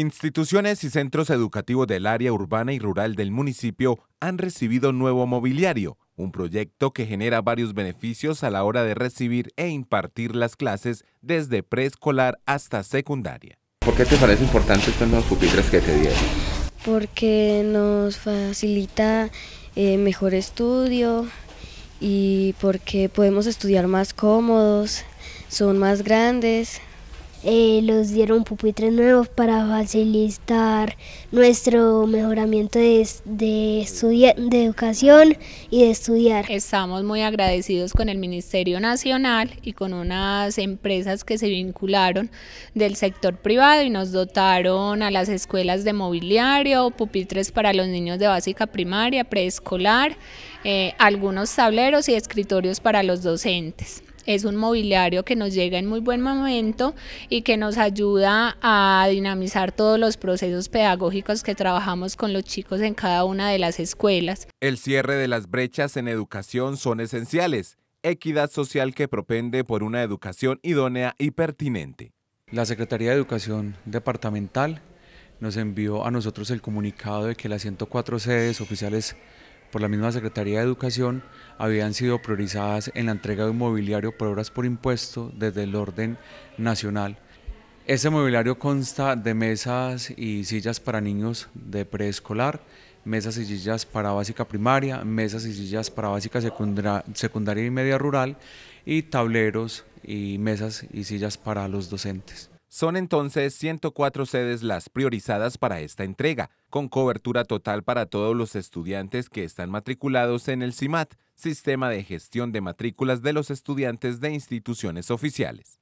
Instituciones y centros educativos del área urbana y rural del municipio han recibido nuevo mobiliario, un proyecto que genera varios beneficios a la hora de recibir e impartir las clases desde preescolar hasta secundaria. ¿Por qué te parece importante estos nuevos pupitres que te dieron? Porque nos facilita eh, mejor estudio y porque podemos estudiar más cómodos, son más grandes eh, los dieron pupitres nuevos para facilitar nuestro mejoramiento de, educación y de estudiar. Estamos muy agradecidos con el Ministerio Nacional y con unas empresas que se vincularon del sector privado y nos dotaron a las escuelas de mobiliario, pupitres para los niños de básica primaria, preescolar, eh, algunos tableros y escritorios para los docentes es un mobiliario que nos llega en muy buen momento y que nos ayuda a dinamizar todos los procesos pedagógicos que trabajamos con los chicos en cada una de las escuelas. El cierre de las brechas en educación son esenciales, equidad social que propende por una educación idónea y pertinente. La Secretaría de Educación Departamental nos envió a nosotros el comunicado de que las 104 sedes oficiales por la misma Secretaría de Educación habían sido priorizadas en la entrega de un mobiliario por obras por impuesto desde el orden nacional. Este mobiliario consta de mesas y sillas para niños de preescolar, mesas y sillas para básica primaria, mesas y sillas para básica secundaria, secundaria y media rural y tableros y mesas y sillas para los docentes. Son entonces 104 sedes las priorizadas para esta entrega, con cobertura total para todos los estudiantes que están matriculados en el CIMAT, Sistema de Gestión de Matrículas de los Estudiantes de Instituciones Oficiales.